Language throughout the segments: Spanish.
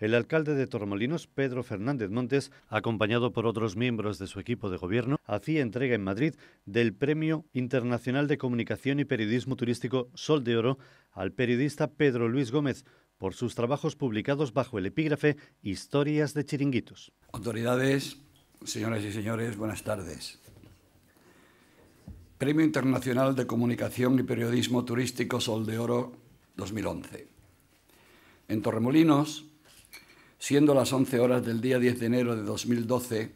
El alcalde de Tormolinos, Pedro Fernández Montes, acompañado por otros miembros de su equipo de gobierno, hacía entrega en Madrid del Premio Internacional de Comunicación y Periodismo Turístico Sol de Oro al periodista Pedro Luis Gómez por sus trabajos publicados bajo el epígrafe Historias de Chiringuitos. Autoridades, señoras y señores, buenas tardes. Premio Internacional de Comunicación y Periodismo Turístico Sol de Oro 2011. En Torremolinos, Siendo las 11 horas del día 10 de enero de 2012,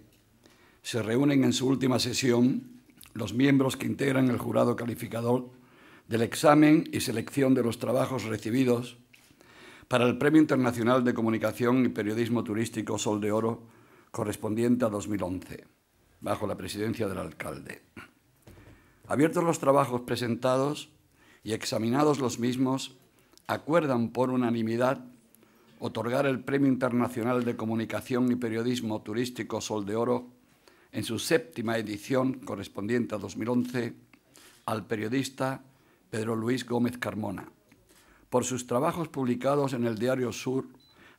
se reúnen en su última sesión los miembros que integran el jurado calificador del examen y selección de los trabajos recibidos para el Premio Internacional de Comunicación y Periodismo Turístico Sol de Oro correspondiente a 2011, bajo la presidencia del alcalde. Abiertos los trabajos presentados y examinados los mismos, acuerdan por unanimidad otorgar el Premio Internacional de Comunicación y Periodismo Turístico Sol de Oro en su séptima edición correspondiente a 2011 al periodista Pedro Luis Gómez Carmona por sus trabajos publicados en el Diario Sur,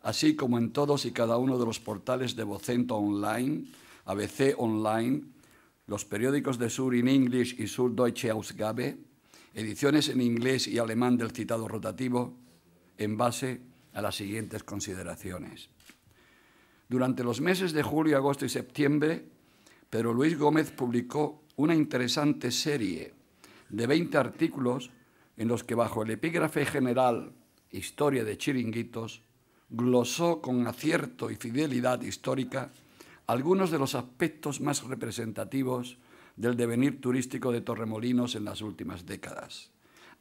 así como en todos y cada uno de los portales de Vocento Online, ABC Online, los periódicos de Sur in English y Sur Deutsche Ausgabe, ediciones en inglés y alemán del citado rotativo, en base a las siguientes consideraciones. Durante los meses de julio, agosto y septiembre, Pedro Luis Gómez publicó una interesante serie de 20 artículos en los que bajo el epígrafe general Historia de Chiringuitos, glosó con acierto y fidelidad histórica algunos de los aspectos más representativos del devenir turístico de Torremolinos en las últimas décadas,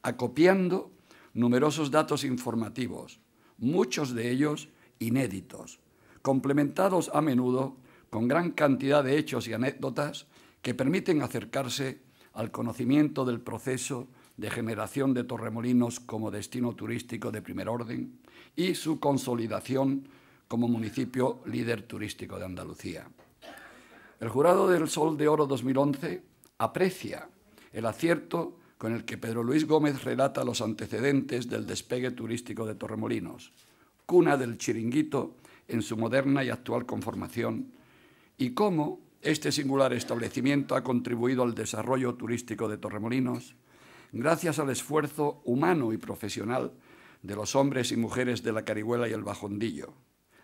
acopiando numerosos datos informativos, muchos de ellos inéditos, complementados a menudo con gran cantidad de hechos y anécdotas que permiten acercarse al conocimiento del proceso de generación de Torremolinos como destino turístico de primer orden y su consolidación como municipio líder turístico de Andalucía. El jurado del Sol de Oro 2011 aprecia el acierto con el que Pedro Luis Gómez relata los antecedentes del despegue turístico de Torremolinos, cuna del chiringuito en su moderna y actual conformación, y cómo este singular establecimiento ha contribuido al desarrollo turístico de Torremolinos gracias al esfuerzo humano y profesional de los hombres y mujeres de la Carihuela y el Bajondillo,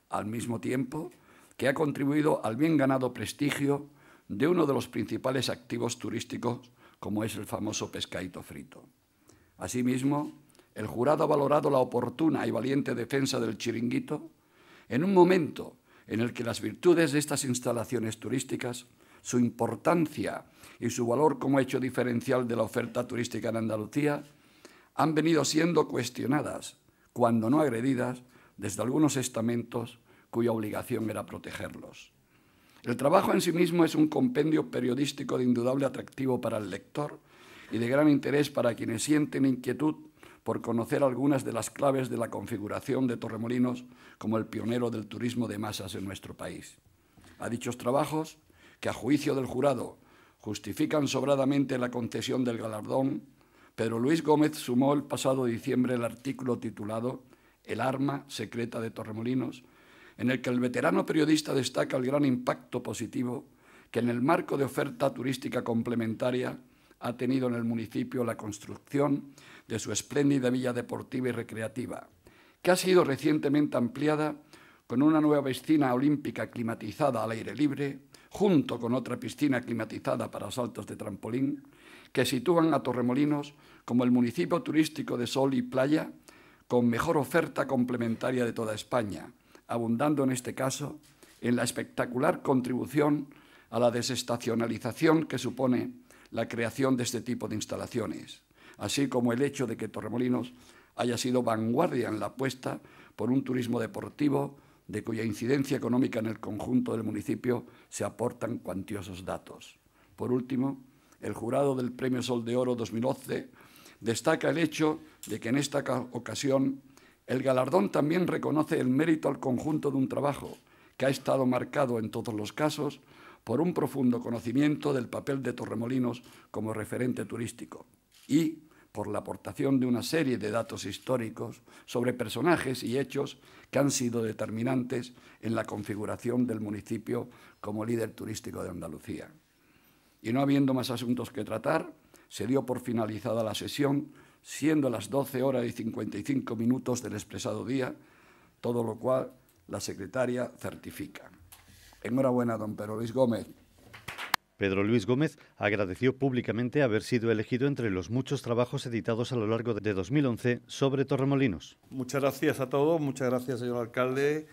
al mismo tiempo que ha contribuido al bien ganado prestigio de uno de los principales activos turísticos como es el famoso pescadito frito. Asimismo, el jurado ha valorado la oportuna y valiente defensa del chiringuito en un momento en el que las virtudes de estas instalaciones turísticas, su importancia y su valor como hecho diferencial de la oferta turística en Andalucía han venido siendo cuestionadas, cuando no agredidas, desde algunos estamentos cuya obligación era protegerlos. El trabajo en sí mismo es un compendio periodístico de indudable atractivo para el lector y de gran interés para quienes sienten inquietud por conocer algunas de las claves de la configuración de Torremolinos como el pionero del turismo de masas en nuestro país. A dichos trabajos, que a juicio del jurado justifican sobradamente la concesión del galardón, Pedro Luis Gómez sumó el pasado diciembre el artículo titulado El arma secreta de Torremolinos, en el que el veterano periodista destaca el gran impacto positivo que en el marco de oferta turística complementaria ha tenido en el municipio la construcción de su espléndida villa deportiva y recreativa, que ha sido recientemente ampliada con una nueva piscina olímpica climatizada al aire libre, junto con otra piscina climatizada para saltos de trampolín, que sitúan a Torremolinos como el municipio turístico de sol y playa con mejor oferta complementaria de toda España, abundando en este caso en la espectacular contribución a la desestacionalización que supone la creación de este tipo de instalaciones, así como el hecho de que Torremolinos haya sido vanguardia en la apuesta por un turismo deportivo de cuya incidencia económica en el conjunto del municipio se aportan cuantiosos datos. Por último, el jurado del Premio Sol de Oro 2011 destaca el hecho de que en esta ocasión el galardón también reconoce el mérito al conjunto de un trabajo que ha estado marcado en todos los casos por un profundo conocimiento del papel de Torremolinos como referente turístico y por la aportación de una serie de datos históricos sobre personajes y hechos que han sido determinantes en la configuración del municipio como líder turístico de Andalucía. Y no habiendo más asuntos que tratar, se dio por finalizada la sesión siendo las 12 horas y 55 minutos del expresado día, todo lo cual la secretaria certifica. Enhorabuena, don Pedro Luis Gómez. Pedro Luis Gómez agradeció públicamente haber sido elegido entre los muchos trabajos editados a lo largo de 2011 sobre Torremolinos. Muchas gracias a todos, muchas gracias, señor alcalde,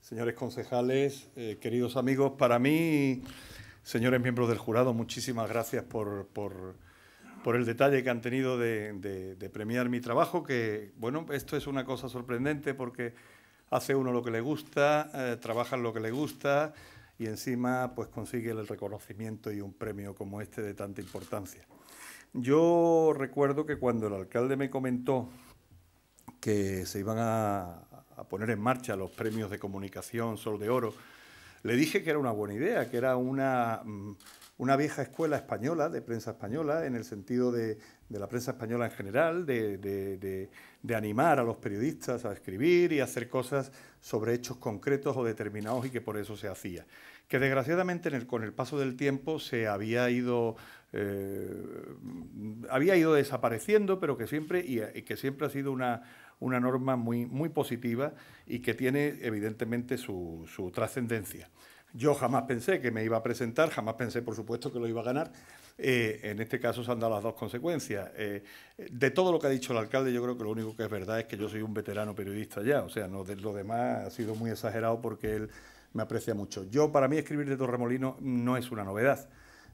señores concejales, eh, queridos amigos. Para mí, señores miembros del jurado, muchísimas gracias por por el detalle que han tenido de, premiar mi trabajo, que bueno, esto es una cosa sorprendente porque hace uno lo que le gusta, eh, trabaja en lo que le gusta y encima pues consigue el reconocimiento y un premio como este de tanta importancia. Yo recuerdo que cuando el alcalde me comentó que se iban a poner en marcha los premios de comunicación Sol de Oro, le dije que era una buena idea, que era una mm, una vieja escuela española, de prensa española, en el sentido de, la prensa española en general, de, animar a los periodistas a escribir y hacer cosas sobre hechos concretos o determinados y que por eso se hacía. Que desgraciadamente con el paso del tiempo se había ido, eh, había ido desapareciendo, pero que siempre, que siempre ha sido una, norma muy, positiva y que tiene evidentemente su trascendencia. Yo jamás pensé que me iba a presentar, jamás pensé, por supuesto, que lo iba a ganar. Eh, en este caso se han dado las dos consecuencias. Eh, de todo lo que ha dicho el alcalde, yo creo que lo único que es verdad es que yo soy un veterano periodista ya. O sea, no, de, lo demás ha sido muy exagerado porque él me aprecia mucho. Yo, para mí, escribir de Torremolino no es una novedad.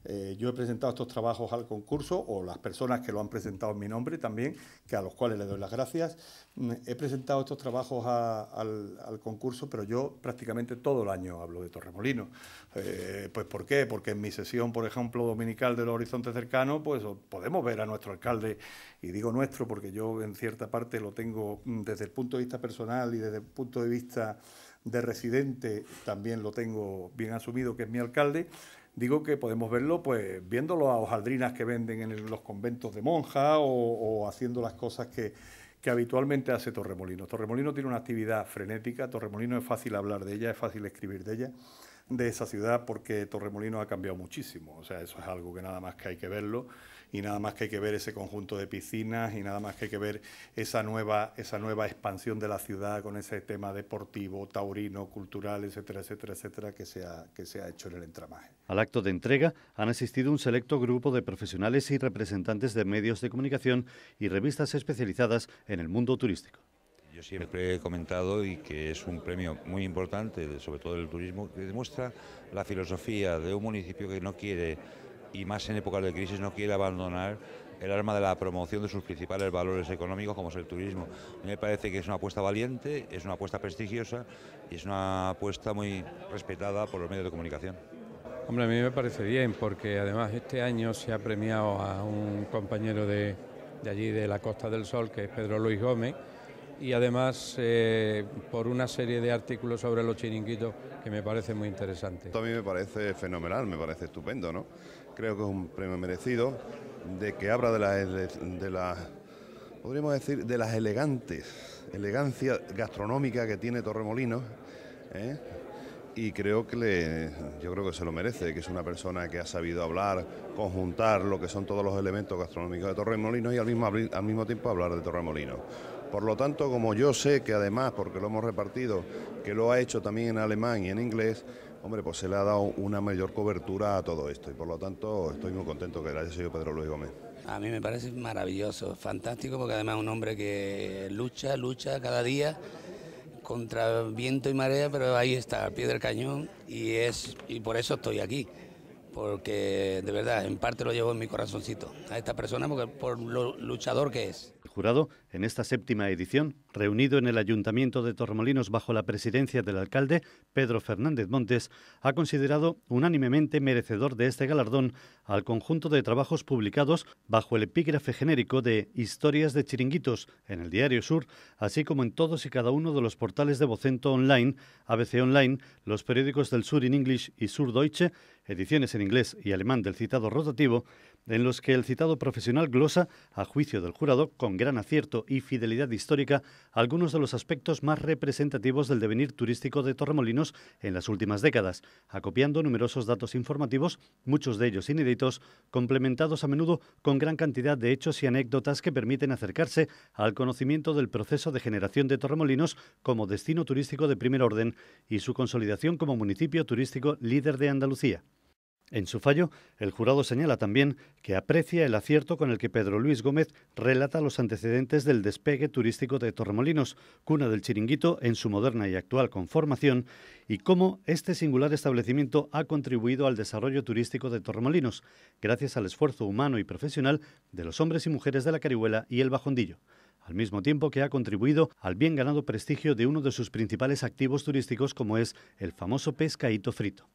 Eh, yo he presentado estos trabajos al concurso o las personas que lo han presentado en mi nombre también, que a los cuales le doy las gracias. Mm, he presentado estos trabajos al, concurso, pero yo prácticamente todo el año hablo de Torremolino. Eh, pues ¿por qué? Porque en mi sesión, por ejemplo, dominical de los horizontes cercanos, pues podemos ver a nuestro alcalde, y digo nuestro porque yo en cierta parte lo tengo mm, desde el punto de vista personal y desde el punto de vista de residente también lo tengo bien asumido, que es mi alcalde, digo que podemos verlo pues viéndolo a hojaldrinas que venden en los conventos de monjas o, haciendo las cosas que, que habitualmente hace Torremolino. Torremolino tiene una actividad frenética, Torremolino es fácil hablar de ella, es fácil escribir de ella de esa ciudad porque Torremolino ha cambiado muchísimo. O sea, eso es algo que nada más que hay que verlo y nada más que hay que ver ese conjunto de piscinas y nada más que hay que ver esa nueva, esa nueva expansión de la ciudad con ese tema deportivo, taurino, cultural, etcétera, etcétera, etcétera, que se ha, que se ha hecho en el entramaje. Al acto de entrega han asistido un selecto grupo de profesionales y representantes de medios de comunicación y revistas especializadas en el mundo turístico. Yo siempre he comentado y que es un premio muy importante, sobre todo el turismo, que demuestra la filosofía de un municipio que no quiere, y más en época de crisis, no quiere abandonar el arma de la promoción de sus principales valores económicos como es el turismo. A mí me parece que es una apuesta valiente, es una apuesta prestigiosa y es una apuesta muy respetada por los medios de comunicación. Hombre, a mí me parece bien porque además este año se ha premiado a un compañero de, de allí de la Costa del Sol, que es Pedro Luis Gómez, y además eh, por una serie de artículos sobre los chiringuitos que me parece muy interesante. Esto a mí me parece fenomenal, me parece estupendo, ¿no? Creo que es un premio merecido de que habla de las, de podríamos decir, de las elegantes, elegancia gastronómica que tiene Torremolinos. ¿eh? y creo que le, yo creo que se lo merece, que es una persona que ha sabido hablar, conjuntar lo que son todos los elementos gastronómicos de Torremolinos y al mismo, al mismo tiempo hablar de Torremolinos. Por lo tanto, como yo sé que además, porque lo hemos repartido, que lo ha hecho también en alemán y en inglés, hombre, pues se le ha dado una mayor cobertura a todo esto y por lo tanto estoy muy contento que le haya sido Pedro Luis Gómez. A mí me parece maravilloso, fantástico, porque además es un hombre que lucha, lucha cada día contra viento y marea, pero ahí está, al pie del cañón y es y por eso estoy aquí porque de verdad, en parte lo llevo en mi corazoncito a esta persona porque por lo luchador que es. jurado, en esta séptima edición, reunido en el Ayuntamiento de Torremolinos bajo la presidencia del alcalde Pedro Fernández Montes, ha considerado unánimemente merecedor de este galardón al conjunto de trabajos publicados bajo el epígrafe genérico de Historias de Chiringuitos en el Diario Sur, así como en todos y cada uno de los portales de Vocento Online, ABC Online, los periódicos del Sur in English y Sur Deutsche, ediciones en inglés y alemán del citado rotativo, en los que el citado profesional glosa, a juicio del jurado, con gran acierto y fidelidad histórica, algunos de los aspectos más representativos del devenir turístico de Torremolinos en las últimas décadas, acopiando numerosos datos informativos, muchos de ellos inéditos, complementados a menudo con gran cantidad de hechos y anécdotas que permiten acercarse al conocimiento del proceso de generación de Torremolinos como destino turístico de primer orden y su consolidación como municipio turístico líder de Andalucía. En su fallo, el jurado señala también que aprecia el acierto con el que Pedro Luis Gómez relata los antecedentes del despegue turístico de Torremolinos, cuna del chiringuito en su moderna y actual conformación, y cómo este singular establecimiento ha contribuido al desarrollo turístico de Torremolinos, gracias al esfuerzo humano y profesional de los hombres y mujeres de la Carihuela y el Bajondillo al mismo tiempo que ha contribuido al bien ganado prestigio de uno de sus principales activos turísticos como es el famoso pescaíto frito.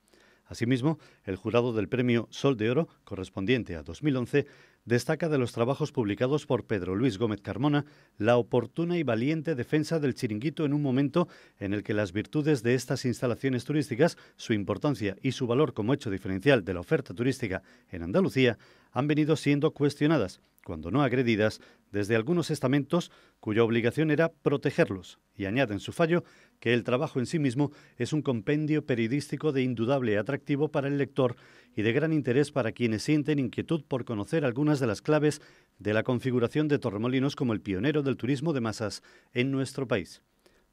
Asimismo, el jurado del Premio Sol de Oro, correspondiente a 2011, destaca de los trabajos publicados por Pedro Luis Gómez Carmona la oportuna y valiente defensa del chiringuito en un momento en el que las virtudes de estas instalaciones turísticas, su importancia y su valor como hecho diferencial de la oferta turística en Andalucía han venido siendo cuestionadas cuando no agredidas, desde algunos estamentos cuya obligación era protegerlos, y añade su fallo que el trabajo en sí mismo es un compendio periodístico de indudable atractivo para el lector y de gran interés para quienes sienten inquietud por conocer algunas de las claves de la configuración de Torremolinos como el pionero del turismo de masas en nuestro país.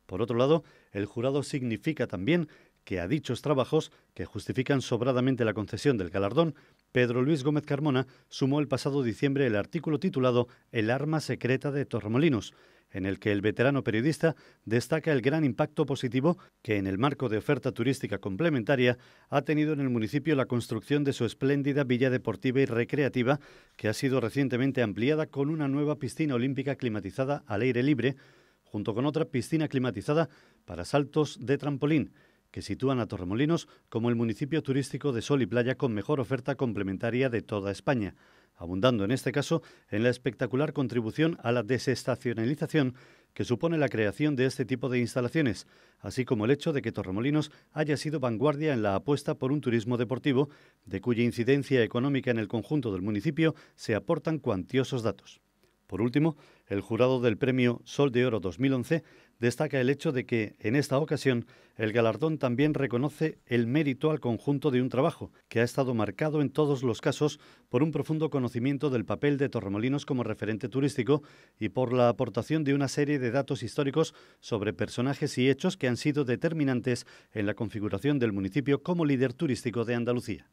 Por otro lado, el jurado significa también que a dichos trabajos, que justifican sobradamente la concesión del galardón, Pedro Luis Gómez Carmona sumó el pasado diciembre el artículo titulado El arma secreta de Torremolinos, en el que el veterano periodista destaca el gran impacto positivo que en el marco de oferta turística complementaria ha tenido en el municipio la construcción de su espléndida villa deportiva y recreativa, que ha sido recientemente ampliada con una nueva piscina olímpica climatizada al aire libre, junto con otra piscina climatizada para saltos de trampolín que sitúan a Torremolinos como el municipio turístico de sol y playa con mejor oferta complementaria de toda España, abundando en este caso en la espectacular contribución a la desestacionalización que supone la creación de este tipo de instalaciones, así como el hecho de que Torremolinos haya sido vanguardia en la apuesta por un turismo deportivo, de cuya incidencia económica en el conjunto del municipio se aportan cuantiosos datos. Por último, el jurado del premio Sol de Oro 2011 destaca el hecho de que, en esta ocasión, el galardón también reconoce el mérito al conjunto de un trabajo, que ha estado marcado en todos los casos por un profundo conocimiento del papel de Torremolinos como referente turístico y por la aportación de una serie de datos históricos sobre personajes y hechos que han sido determinantes en la configuración del municipio como líder turístico de Andalucía.